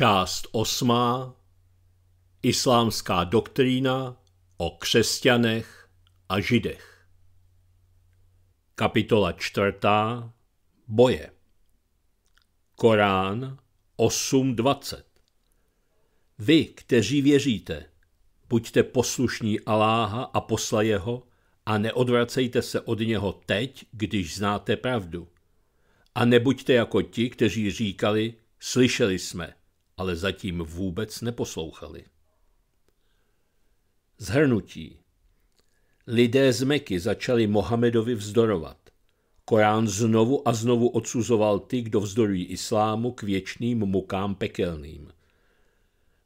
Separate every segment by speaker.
Speaker 1: Část osmá Islámská doktrína o křesťanech a židech Kapitola čtvrtá Boje Korán 8.20 Vy, kteří věříte, buďte poslušní Aláha a posla jeho a neodvracejte se od něho teď, když znáte pravdu. A nebuďte jako ti, kteří říkali, slyšeli jsme – ale zatím vůbec neposlouchali. Zhrnutí Lidé z Meky začali Mohamedovi vzdorovat. Korán znovu a znovu odsuzoval ty, kdo vzdorují islámu k věčným mukám pekelným.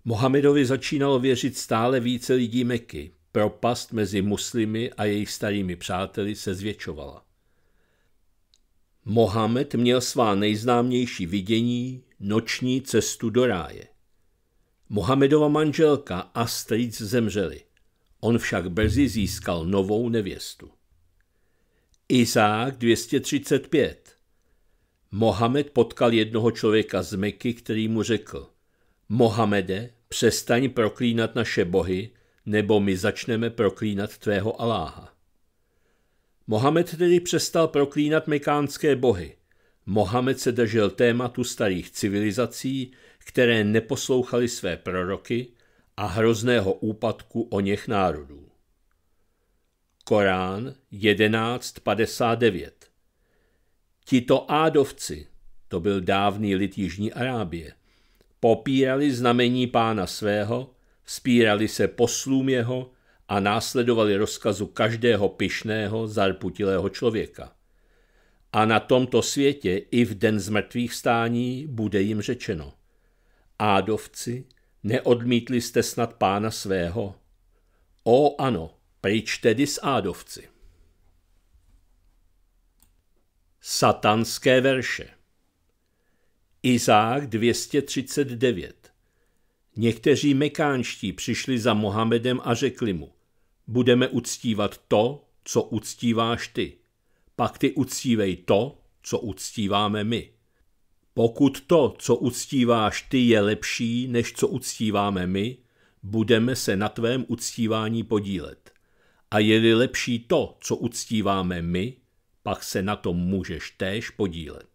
Speaker 1: Mohamedovi začínalo věřit stále více lidí Meky. Propast mezi muslimy a jejich starými přáteli se zvětšovala. Mohamed měl svá nejznámější vidění, noční cestu do ráje. Mohamedova manželka a strýc zemřeli. On však brzy získal novou nevěstu. Izák 235 Mohamed potkal jednoho člověka z Meky, který mu řekl Mohamede, přestaň proklínat naše bohy, nebo my začneme proklínat tvého Aláha. Mohamed tedy přestal proklínat mekánské bohy – Mohamed se držel tématu starých civilizací, které neposlouchali své proroky a hrozného úpadku o něch národů. Korán 11.59 Tito ádovci, to byl dávný lid Jižní Arábie, popírali znamení pána svého, spírali se poslům jeho a následovali rozkazu každého pyšného, zarputilého člověka. A na tomto světě i v den zmrtvých stání bude jim řečeno. Ádovci, neodmítli jste snad pána svého? O ano, pryč tedy s Ádovci. Satanské verše Izák 239 Někteří mekánští přišli za Mohamedem a řekli mu, budeme uctívat to, co uctíváš ty pak ty uctívej to, co uctíváme my. Pokud to, co uctíváš ty, je lepší, než co uctíváme my, budeme se na tvém uctívání podílet. A je-li lepší to, co uctíváme my, pak se na tom můžeš též podílet.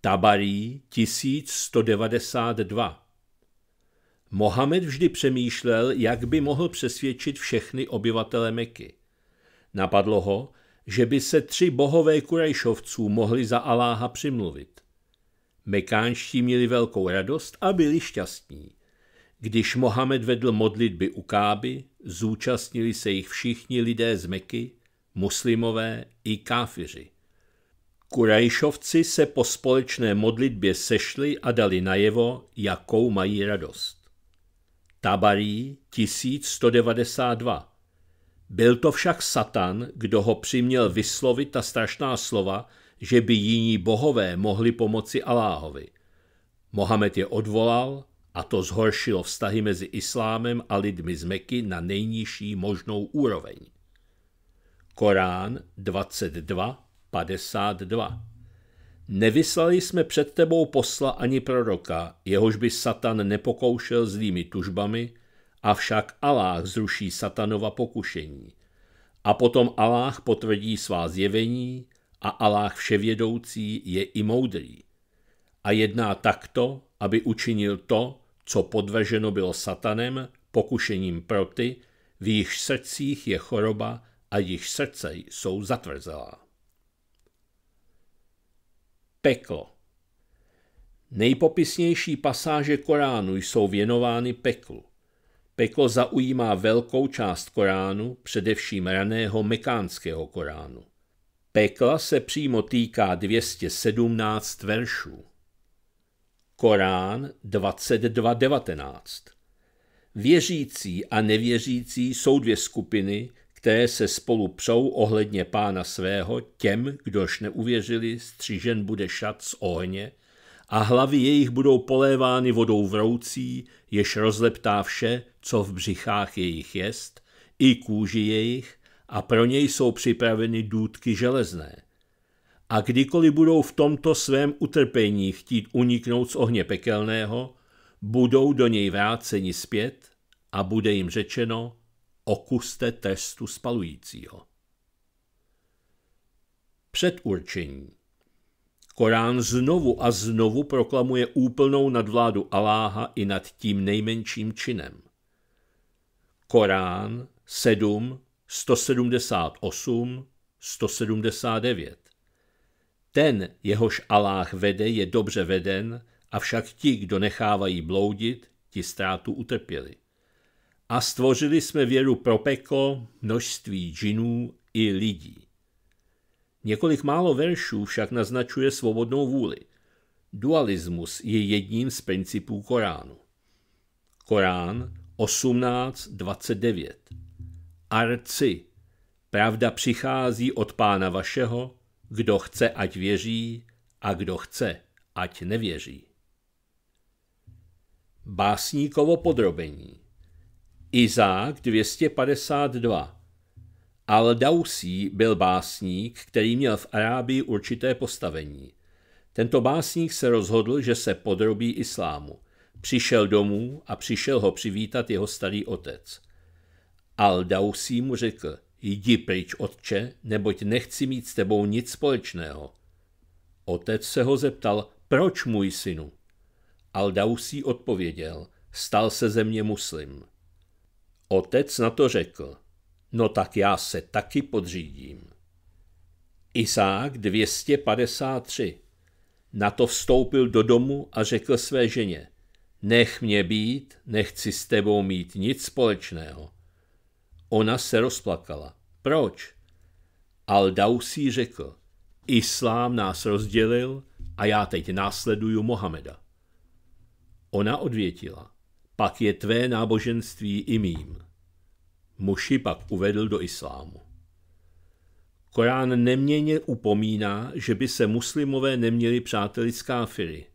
Speaker 1: Tabarí 1192 Mohamed vždy přemýšlel, jak by mohl přesvědčit všechny obyvatele Meky. Napadlo ho, že by se tři bohové Kurajšovců mohli za Aláha přimluvit. Mekánští měli velkou radost a byli šťastní. Když Mohamed vedl modlitby u Káby, zúčastnili se jich všichni lidé z Meky, muslimové i káfiři. Kurajšovci se po společné modlitbě sešli a dali najevo, jakou mají radost. Tabarí 1192 byl to však Satan, kdo ho přiměl vyslovit ta strašná slova, že by jiní bohové mohli pomoci Aláhovi. Mohamed je odvolal a to zhoršilo vztahy mezi islámem a lidmi z Meky na nejnižší možnou úroveň. Korán 22.52 Nevyslali jsme před tebou posla ani proroka, jehož by Satan nepokoušel zlými tužbami, Avšak Aláh zruší satanova pokušení. A potom Aláh potvrdí svá zjevení a Aláh vševědoucí je i moudrý. A jedná takto, aby učinil to, co podvrženo bylo satanem, pokušením pro ty, v jejich srdcích je choroba a jejich srdce jsou zatvrzelá. Peklo Nejpopisnější pasáže Koránu jsou věnovány peklu. Peklo zaujímá velkou část Koránu, především raného mekánského Koránu. Pekla se přímo týká 217 veršů. Korán 22.19 Věřící a nevěřící jsou dvě skupiny, které se spolu přou ohledně pána svého, těm, kdož neuvěřili, střížen bude šat z ohně – a hlavy jejich budou polévány vodou vroucí, jež rozleptá vše, co v břichách jejich jest, i kůži jejich, a pro něj jsou připraveny důdky železné. A kdykoliv budou v tomto svém utrpení chtít uniknout z ohně pekelného, budou do něj vráceni zpět a bude jim řečeno, okuste testu spalujícího. Předurčení Korán znovu a znovu proklamuje úplnou nadvládu Aláha i nad tím nejmenším činem. Korán 7, 178, 179. Ten, jehož Aláh vede, je dobře veden, avšak ti, kdo nechávají bloudit, ti ztrátu utrpěli. A stvořili jsme věru pro peklo, množství džinů i lidí. Několik málo veršů však naznačuje svobodnou vůli. Dualismus je jedním z principů Koránu. Korán 18.29 Arci. Pravda přichází od pána vašeho, kdo chce, ať věří, a kdo chce, ať nevěří. Básníkovo podrobení Izák 252 Al-Dausí byl básník, který měl v Arábii určité postavení. Tento básník se rozhodl, že se podrobí islámu. Přišel domů a přišel ho přivítat jeho starý otec. Al-Dausí mu řekl, jdi pryč, otče, neboť nechci mít s tebou nic společného. Otec se ho zeptal, proč můj synu? Al-Dausí odpověděl, stal se ze mě muslim. Otec na to řekl, No tak já se taky podřídím. Isák 253. Na to vstoupil do domu a řekl své ženě, nech mě být, nechci s tebou mít nic společného. Ona se rozplakala. Proč? Aldausí řekl, islám nás rozdělil a já teď následuju Mohameda. Ona odvětila, pak je tvé náboženství i mým muši pak uvedl do islámu. Korán neměně upomíná, že by se muslimové neměli přátelit s káfiry.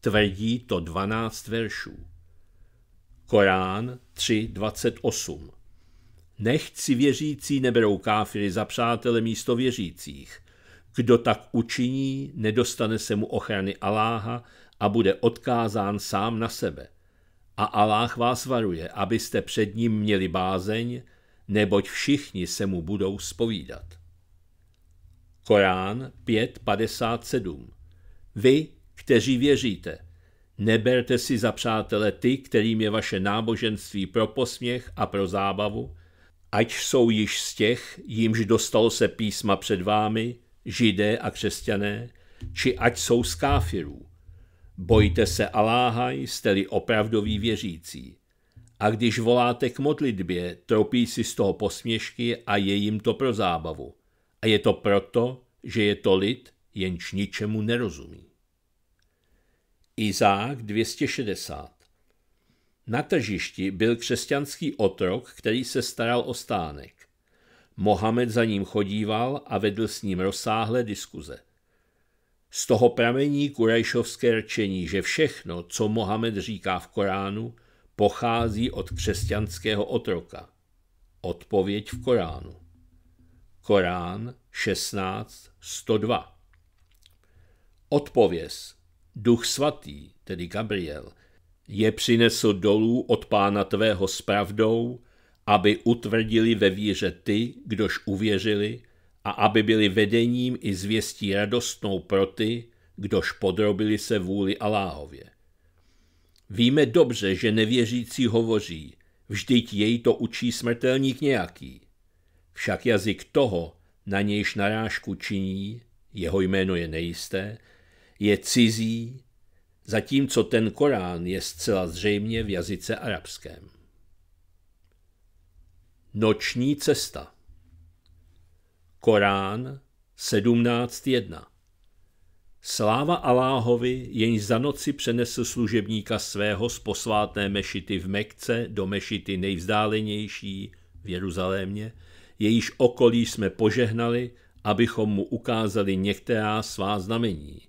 Speaker 1: Tvrdí to 12 veršů. Korán 3.28 Nechci věřící neberou káfiry za přátele místo věřících. Kdo tak učiní, nedostane se mu ochrany Aláha a bude odkázán sám na sebe – a Aláh vás varuje, abyste před ním měli bázeň, neboť všichni se mu budou spovídat. Korán 5.57 Vy, kteří věříte, neberte si za přátele ty, kterým je vaše náboženství pro posměch a pro zábavu, ať jsou již z těch, jimž dostalo se písma před vámi, židé a křesťané, či ať jsou z káfirů. Bojte se Aláha, jste-li opravdoví věřící. A když voláte k modlitbě, tropí si z toho posměšky a je jim to pro zábavu. A je to proto, že je to lid, jenž ničemu nerozumí. Izák 260 Na tržišti byl křesťanský otrok, který se staral o stánek. Mohamed za ním chodíval a vedl s ním rozsáhlé diskuze – z toho pramení kurajšovské rčení, že všechno, co Mohamed říká v Koránu, pochází od křesťanského otroka. Odpověď v Koránu. Korán 16.102 Odpověz. Duch svatý, tedy Gabriel, je přinesl dolů od pána tvého s pravdou, aby utvrdili ve víře ty, kdož uvěřili, a aby byli vedením i zvěstí radostnou pro ty, kdož podrobili se vůli Aláhově. Víme dobře, že nevěřící hovoří, vždyť jej to učí smrtelník nějaký. Však jazyk toho, na nějž narážku činí, jeho jméno je nejisté, je cizí, zatímco ten Korán je zcela zřejmě v jazyce arabském. Noční cesta Korán 17.1 Sláva Aláhovi, jenž za noci přenesl služebníka svého z posvátné mešity v Mekce do mešity nejvzdálenější v Jeruzalémě, jejíž okolí jsme požehnali, abychom mu ukázali některá svá znamení.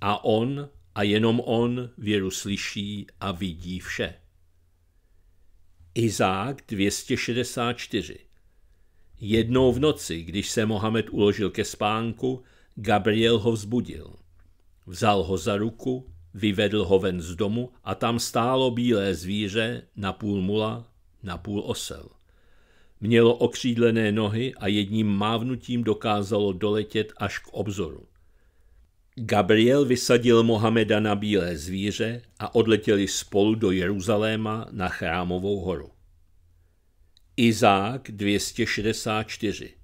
Speaker 1: A on, a jenom on, věru slyší a vidí vše. Izák 264 Jednou v noci, když se Mohamed uložil ke spánku, Gabriel ho vzbudil. Vzal ho za ruku, vyvedl ho ven z domu a tam stálo bílé zvíře, na půl mula, na půl osel. Mělo okřídlené nohy a jedním mávnutím dokázalo doletět až k obzoru. Gabriel vysadil Mohameda na bílé zvíře a odletěli spolu do Jeruzaléma na chrámovou horu. Izák 264.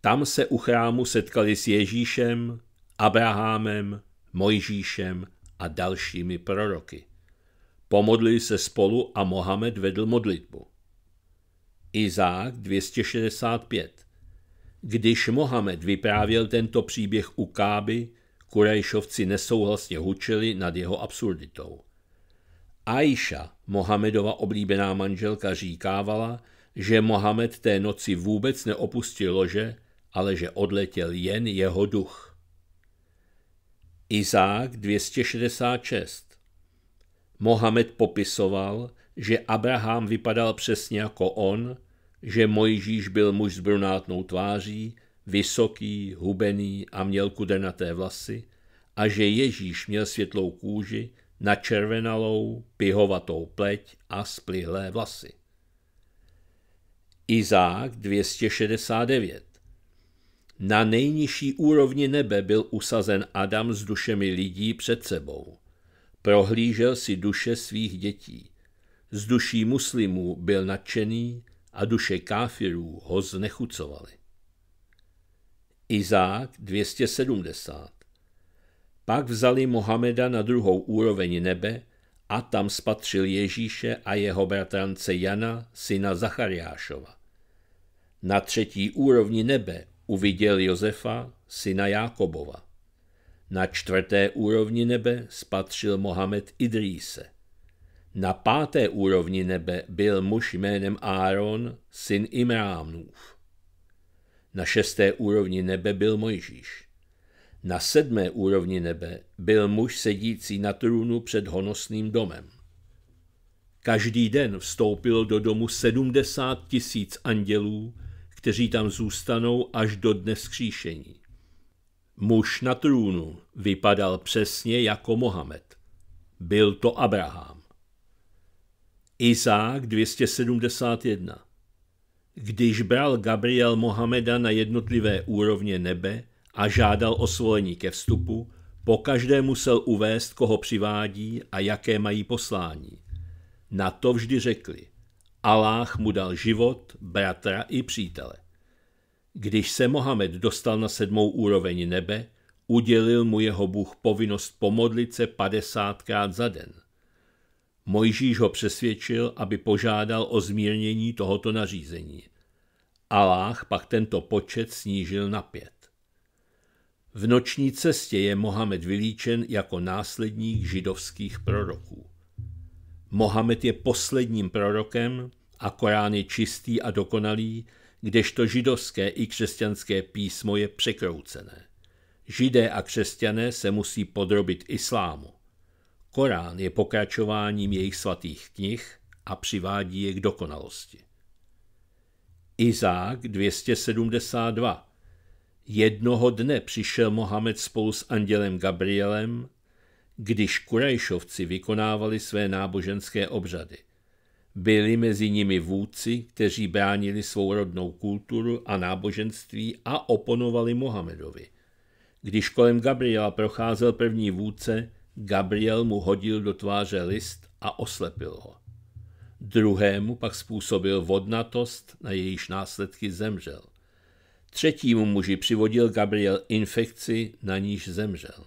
Speaker 1: Tam se u chrámu setkali s Ježíšem, Abrahamem, Mojžíšem a dalšími proroky. Pomodlili se spolu a Mohamed vedl modlitbu. Izák 265. Když Mohamed vyprávěl tento příběh u Káby, Kurejšovci nesouhlasně hučili nad jeho absurditou. Aisha, Mohamedova oblíbená manželka, říkávala, že Mohamed té noci vůbec neopustil lože, ale že odletěl jen jeho duch. Izák 266 Mohamed popisoval, že Abraham vypadal přesně jako on, že Mojžíš byl muž s brunátnou tváří, vysoký, hubený a měl kudrnaté vlasy a že Ježíš měl světlou kůži, načervenalou, pihovatou pleť a splihlé vlasy. Izák 269. Na nejnižší úrovni nebe byl usazen Adam s dušemi lidí před sebou. Prohlížel si duše svých dětí. Z duší muslimů byl nadšený a duše káfirů ho znechucovaly. Izák 270. Pak vzali Mohameda na druhou úroveň nebe a tam spatřil Ježíše a jeho bratrance Jana, syna Zachariášova. Na třetí úrovni nebe uviděl Josefa, syna Jákobova. Na čtvrté úrovni nebe spatřil Mohamed Idríse. Na páté úrovni nebe byl muž jménem Áron, syn Imránův. Na šesté úrovni nebe byl Mojžíš. Na sedmé úrovni nebe byl muž sedící na trůnu před honosným domem. Každý den vstoupil do domu 70 tisíc andělů, kteří tam zůstanou až do dne skříšení. Muž na trůnu vypadal přesně jako Mohamed. Byl to Abraham. Izák 271 Když bral Gabriel Mohameda na jednotlivé úrovně nebe, a žádal o svolení ke vstupu, po každé musel uvést, koho přivádí a jaké mají poslání. Na to vždy řekli. Aláh mu dal život, bratra i přítele. Když se Mohamed dostal na sedmou úroveň nebe, udělil mu jeho Bůh povinnost pomodlit se padesátkrát za den. Mojžíš ho přesvědčil, aby požádal o zmírnění tohoto nařízení. Aláh pak tento počet snížil na pět. V noční cestě je Mohamed vylíčen jako následník židovských proroků. Mohamed je posledním prorokem a Korán je čistý a dokonalý, kdežto židovské i křesťanské písmo je překroucené. Židé a křesťané se musí podrobit islámu. Korán je pokračováním jejich svatých knih a přivádí je k dokonalosti. Izák 272 Jednoho dne přišel Mohamed spolu s andělem Gabrielem, když Kurajšovci vykonávali své náboženské obřady. Byli mezi nimi vůdci, kteří bránili svou rodnou kulturu a náboženství a oponovali Mohamedovi. Když kolem Gabriela procházel první vůdce, Gabriel mu hodil do tváře list a oslepil ho. Druhému pak způsobil vodnatost, na jejíž následky zemřel. Třetímu muži přivodil Gabriel infekci, na níž zemřel.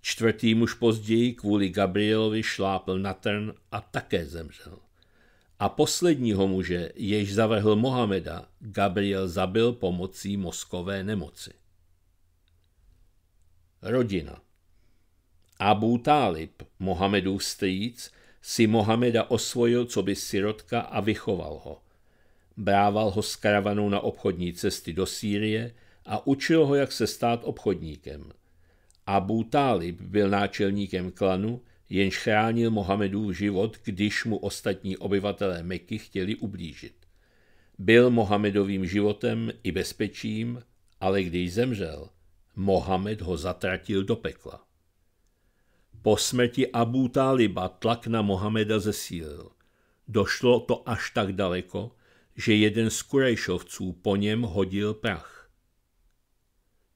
Speaker 1: Čtvrtý muž později kvůli Gabrielovi šlápl na trn a také zemřel. A posledního muže, jež zavrhl Mohameda, Gabriel zabil pomocí mozkové nemoci. Rodina Abu Talib, Mohamedův strýc, si Mohameda osvojil co by sirotka a vychoval ho – brával ho s karavanou na obchodní cesty do Sýrie a učil ho, jak se stát obchodníkem. Abu Talib byl náčelníkem klanu, jenž chránil Mohamedův život, když mu ostatní obyvatelé Meky chtěli ublížit. Byl Mohamedovým životem i bezpečím, ale když zemřel, Mohamed ho zatratil do pekla. Po smrti Abu Taliba tlak na Mohameda zesílil. Došlo to až tak daleko, že jeden z Kurejšovců po něm hodil prach.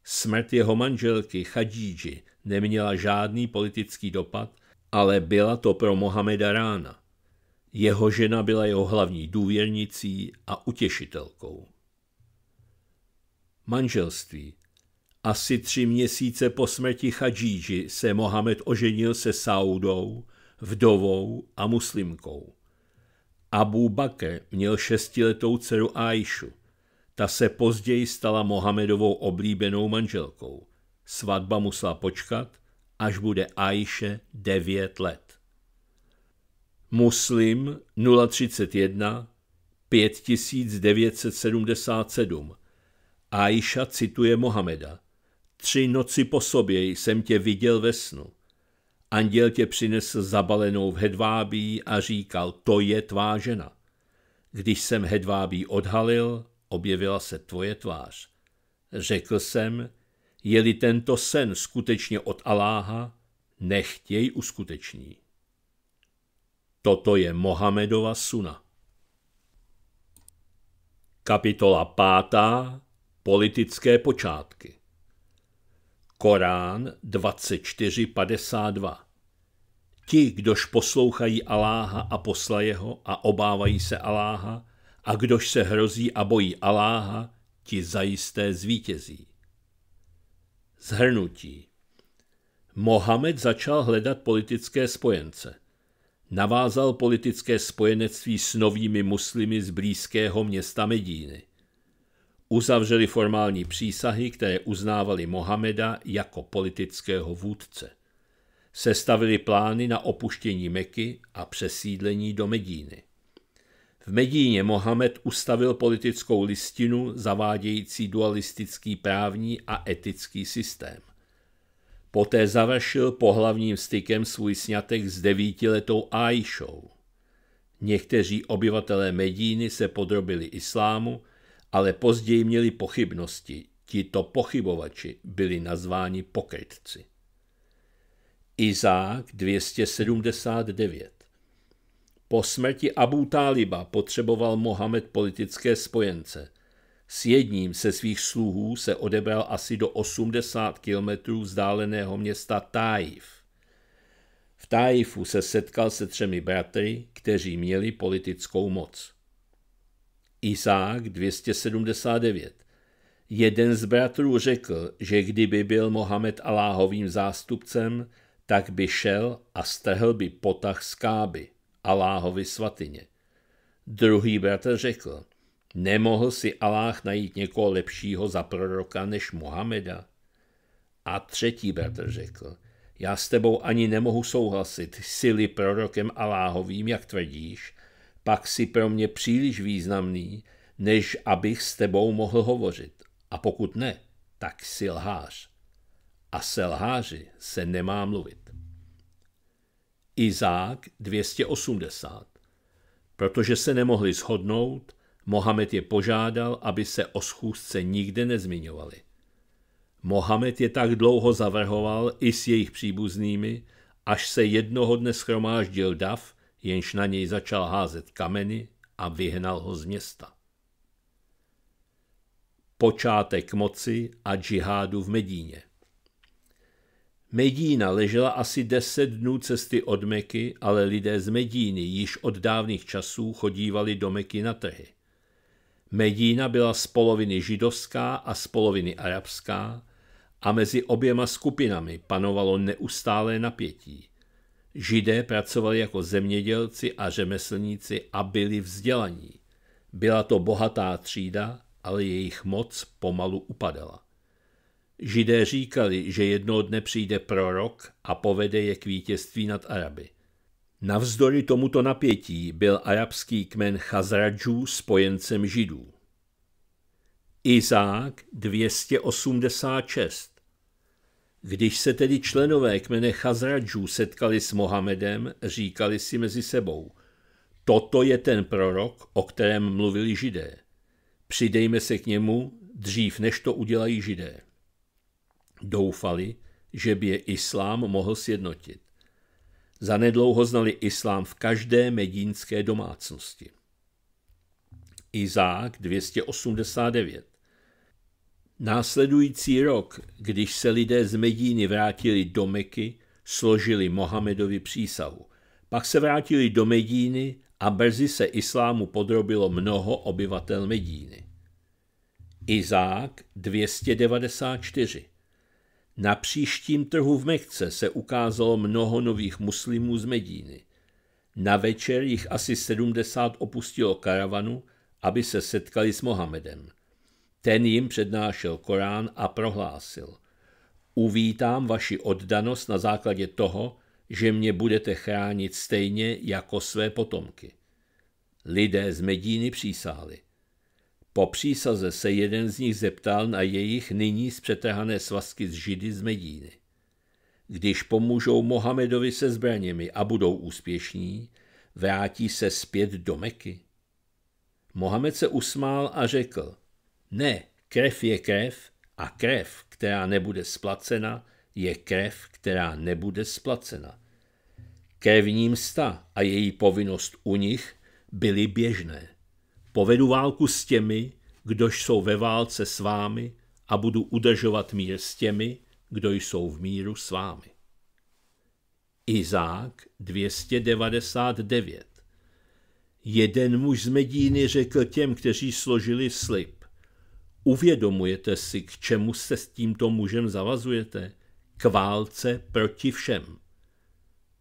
Speaker 1: Smrt jeho manželky Chadíži neměla žádný politický dopad, ale byla to pro Mohameda rána. Jeho žena byla jeho hlavní důvěrnicí a utěšitelkou. Manželství Asi tři měsíce po smrti Chadíži se Mohamed oženil se Saudou, vdovou a muslimkou. Abu Bakr měl šestiletou dceru Aishu. Ta se později stala Mohamedovou oblíbenou manželkou. Svatba musela počkat, až bude Ajše 9 let. Muslim 031 5977 Aisha cituje Mohameda. Tři noci po sobě jsem tě viděl ve snu. Anděl tě přinesl zabalenou v hedvábí a říkal, to je tvá žena. Když jsem hedvábí odhalil, objevila se tvoje tvář. Řekl jsem, je-li tento sen skutečně od Aláha, nechtěj uskuteční. Toto je Mohamedova suna. Kapitola pátá. Politické počátky Korán 24.52 Ti, kdož poslouchají Aláha a posla jeho a obávají se Aláha, a kdož se hrozí a bojí Aláha, ti zajisté zvítězí. Zhrnutí Mohamed začal hledat politické spojence. Navázal politické spojenectví s novými muslimy z blízkého města Medíny uzavřeli formální přísahy, které uznávali Mohameda jako politického vůdce. Sestavili plány na opuštění Meky a přesídlení do Medíny. V Medíně Mohamed ustavil politickou listinu zavádějící dualistický právní a etický systém. Poté završil pohlavním stykem svůj sňatek s devítiletou Aishou. Někteří obyvatelé Medíny se podrobili islámu ale později měli pochybnosti. Tito pochybovači byli nazváni pokrytci. Izák 279 Po smrti Abu Taliba potřeboval Mohamed politické spojence. S jedním se svých sluhů se odebral asi do 80 kilometrů vzdáleného města Tájiv. V Tájifu se setkal se třemi bratry, kteří měli politickou moc. Izák 279. Jeden z bratrů řekl, že kdyby byl Mohamed Aláhovým zástupcem, tak by šel a strhl by potah z káby, Aláhovi svatyně. Druhý bratr řekl, nemohl si Aláh najít někoho lepšího za proroka než Mohameda. A třetí bratr řekl, já s tebou ani nemohu souhlasit, jsi prorokem Aláhovým, jak tvrdíš, pak si pro mě příliš významný, než abych s tebou mohl hovořit. A pokud ne, tak si lhář. A se lháři se nemá mluvit. Izák 280 Protože se nemohli shodnout, Mohamed je požádal, aby se o schůzce nikde nezmiňovali. Mohamed je tak dlouho zavrhoval i s jejich příbuznými, až se jednoho dne schromáždil dav, jenž na něj začal házet kameny a vyhnal ho z města. Počátek moci a džihádu v Medíně Medína ležela asi deset dnů cesty od Meky, ale lidé z Medíny již od dávných časů chodívali do Meky na trhy. Medína byla z poloviny židovská a z poloviny arabská a mezi oběma skupinami panovalo neustálé napětí. Židé pracovali jako zemědělci a řemeslníci a byli vzdělaní. Byla to bohatá třída, ale jejich moc pomalu upadala. Židé říkali, že jednoho dne přijde prorok a povede je k vítězství nad Araby. Navzdory tomuto napětí byl arabský kmen Chazradžů spojencem Židů. Izák 286 když se tedy členové kmene Chazradžů setkali s Mohamedem, říkali si mezi sebou, toto je ten prorok, o kterém mluvili židé. Přidejme se k němu, dřív než to udělají židé. Doufali, že by je islám mohl sjednotit. Zanedlouho znali islám v každé medínské domácnosti. Izák 289 Následující rok, když se lidé z Medíny vrátili do Meky, složili Mohamedovi přísahu. Pak se vrátili do Medíny a brzy se islámu podrobilo mnoho obyvatel Medíny. Izák 294 Na příštím trhu v Mekce se ukázalo mnoho nových muslimů z Medíny. Na večer jich asi 70 opustilo karavanu, aby se setkali s Mohamedem – ten jim přednášel Korán a prohlásil. Uvítám vaši oddanost na základě toho, že mě budete chránit stejně jako své potomky. Lidé z Medíny přísáhli. Po přísaze se jeden z nich zeptal na jejich nyní zpřetrhané svazky z židy z Medíny. Když pomůžou Mohamedovi se zbraněmi a budou úspěšní, vrátí se zpět do Meky. Mohamed se usmál a řekl, ne, krev je krev a krev, která nebude splacena, je krev, která nebude splacena. Krevní msta a její povinnost u nich byly běžné. Povedu válku s těmi, kdož jsou ve válce s vámi a budu udržovat mír s těmi, kdo jsou v míru s vámi. Izák 299 Jeden muž z Medíny řekl těm, kteří složili slib. Uvědomujete si, k čemu se s tímto mužem zavazujete? K válce proti všem.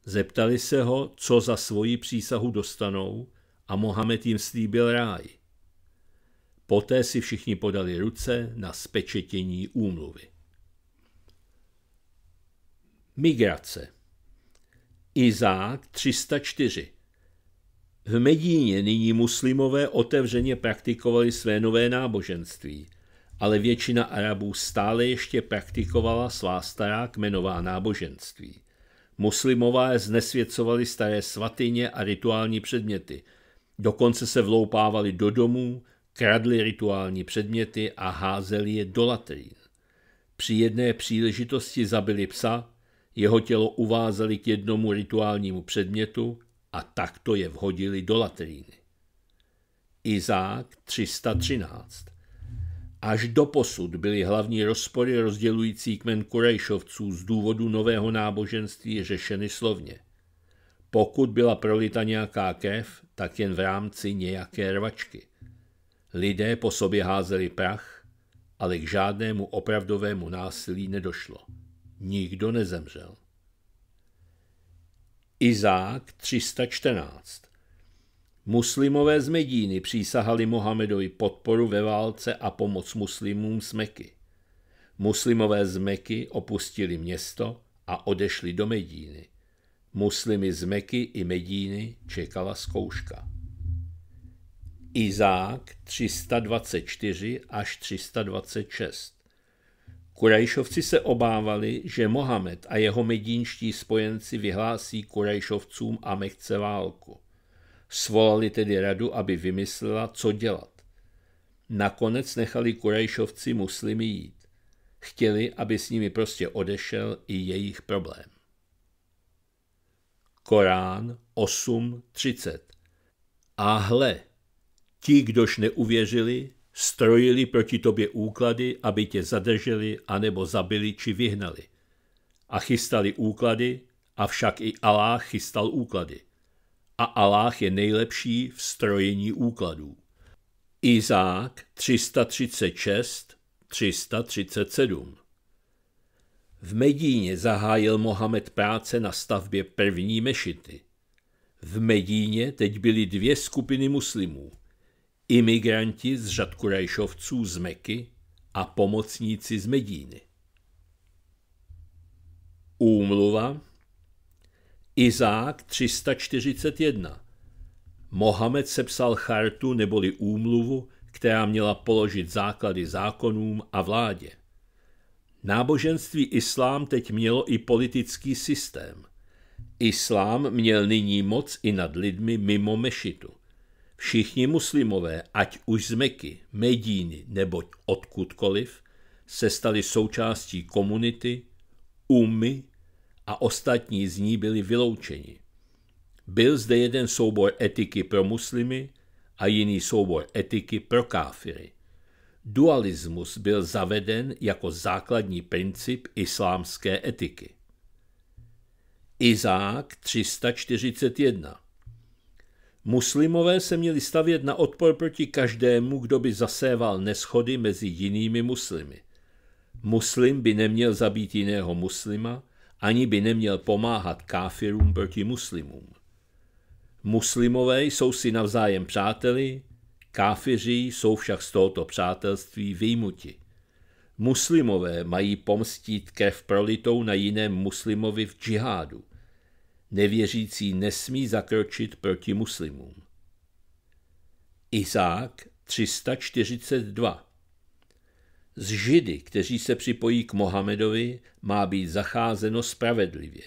Speaker 1: Zeptali se ho, co za svoji přísahu dostanou a Mohamed jim slíbil ráj. Poté si všichni podali ruce na spečetění úmluvy. Migrace Izák 304 v Medíně nyní muslimové otevřeně praktikovali své nové náboženství, ale většina Arabů stále ještě praktikovala svá stará kmenová náboženství. Muslimové znesvěcovali staré svatyně a rituální předměty. Dokonce se vloupávali do domů, kradli rituální předměty a házeli je do latrín. Při jedné příležitosti zabili psa, jeho tělo uvázali k jednomu rituálnímu předmětu a takto je vhodili do latríny. Izák 313 Až do posud byly hlavní rozpory rozdělující kmen Kurejšovců z důvodu nového náboženství řešeny slovně. Pokud byla prolita nějaká kev, tak jen v rámci nějaké rvačky. Lidé po sobě házeli prach, ale k žádnému opravdovému násilí nedošlo. Nikdo nezemřel. Izák 314. Muslimové z Medíny přísahali Mohamedovi podporu ve válce a pomoc muslimům z Meky. Muslimové z Meky opustili město a odešli do Medíny. Muslimy z Meky i Medíny čekala zkouška. Izák 324 až 326 Kurajšovci se obávali, že Mohamed a jeho medínští spojenci vyhlásí Kurajšovcům a Mechce válku. Svolali tedy radu, aby vymyslela, co dělat. Nakonec nechali Kurajšovci muslimy jít. Chtěli, aby s nimi prostě odešel i jejich problém. Korán 8.30 A hle, ti, kdož neuvěřili, Strojili proti tobě úklady, aby tě zadrželi anebo zabili či vyhnali. A chystali úklady, avšak i Aláh chystal úklady. A Aláh je nejlepší v strojení úkladů. Izák 336, 337 V Medíně zahájil Mohamed práce na stavbě první mešity. V Medíně teď byly dvě skupiny muslimů – imigranti z řad Kurajšovců z Meky a pomocníci z Medíny. Úmluva Izák 341 Mohamed sepsal chartu neboli úmluvu, která měla položit základy zákonům a vládě. Náboženství islám teď mělo i politický systém. Islám měl nyní moc i nad lidmi mimo mešitu. Všichni muslimové, ať už z Meky, Medíny nebo odkudkoliv, se stali součástí komunity, umy a ostatní z ní byli vyloučeni. Byl zde jeden soubor etiky pro muslimy a jiný soubor etiky pro káfiry. Dualismus byl zaveden jako základní princip islámské etiky. Izák 341 Muslimové se měli stavět na odpor proti každému, kdo by zaséval neschody mezi jinými muslimy. Muslim by neměl zabít jiného muslima, ani by neměl pomáhat káfirům proti muslimům. Muslimové jsou si navzájem přáteli, káfiři jsou však z tohoto přátelství výjimuti. Muslimové mají pomstít krev prolitou na jiném muslimovi v džihádu. Nevěřící nesmí zakročit proti muslimům. Izák 342 Z židy, kteří se připojí k Mohamedovi, má být zacházeno spravedlivě.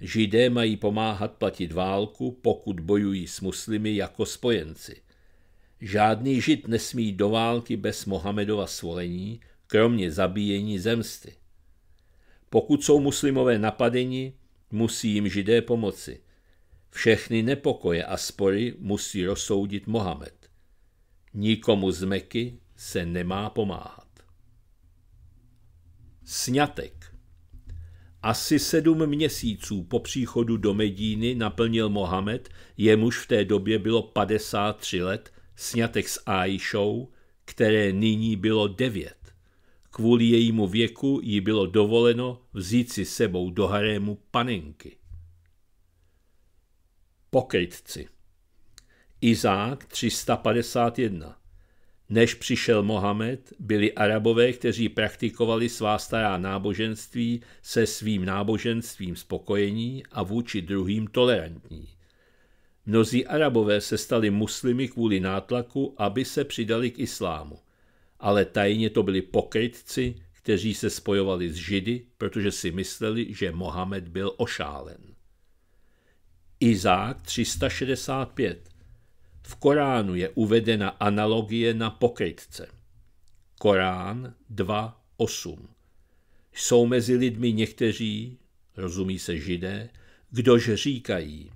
Speaker 1: Židé mají pomáhat platit válku, pokud bojují s muslimy jako spojenci. Žádný žid nesmí do války bez Mohamedova svolení, kromě zabíjení zemsty. Pokud jsou muslimové napadeni, Musí jim židé pomoci. Všechny nepokoje a spory musí rozsoudit Mohamed. Nikomu z Meky se nemá pomáhat. Sňatek asi sedm měsíců po příchodu do Medíny naplnil Mohamed, jemuž v té době bylo 53 let, sňatek s Aishou, které nyní bylo devět. Kvůli jejímu věku jí bylo dovoleno vzít si sebou do harému panenky. Pokrytci Izák 351 Než přišel Mohamed, byli arabové, kteří praktikovali svá stará náboženství se svým náboženstvím spokojení a vůči druhým tolerantní. Mnozí arabové se stali muslimy kvůli nátlaku, aby se přidali k islámu ale tajně to byli pokrytci, kteří se spojovali s Židy, protože si mysleli, že Mohamed byl ošálen. Izák 365. V Koránu je uvedena analogie na pokrytce. Korán 2.8. Jsou mezi lidmi někteří, rozumí se židé, kdož říkají,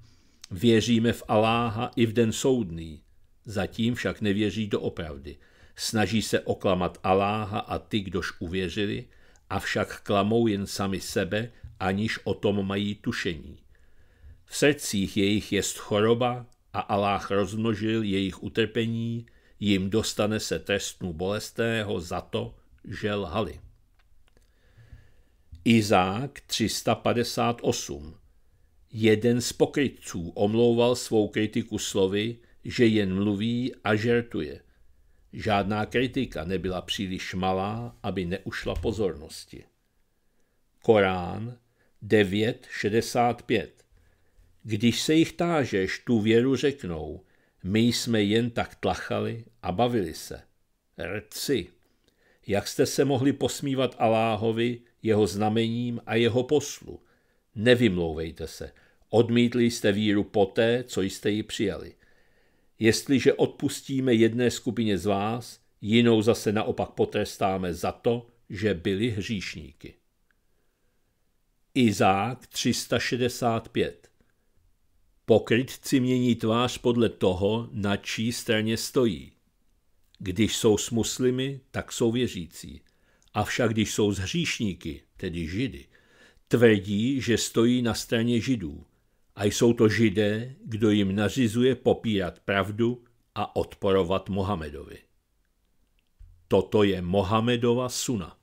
Speaker 1: věříme v Aláha i v den soudný, zatím však nevěří do opravdy – Snaží se oklamat Aláha a ty, kdož uvěřili, avšak klamou jen sami sebe, aniž o tom mají tušení. V srdcích jejich jest choroba a Aláh rozmnožil jejich utrpení, jim dostane se trestnu bolestného za to, že lhali. Izák 358 Jeden z pokrytců omlouval svou kritiku slovy, že jen mluví a žertuje – Žádná kritika nebyla příliš malá, aby neušla pozornosti. Korán 9.65 Když se jich tážeš, tu věru řeknou, my jsme jen tak tlachali a bavili se. Rci! Jak jste se mohli posmívat Aláhovi, jeho znamením a jeho poslu? Nevymlouvejte se, odmítli jste víru poté, co jste ji přijali. Jestliže odpustíme jedné skupině z vás, jinou zase naopak potrestáme za to, že byli hříšníky. Izák 365 Pokrytci mění tvář podle toho, na čí straně stojí. Když jsou s muslimy, tak jsou věřící. Avšak když jsou s hříšníky, tedy židy, tvrdí, že stojí na straně židů. A jsou to židé, kdo jim nařizuje popírat pravdu a odporovat Mohamedovi. Toto je Mohamedova suna.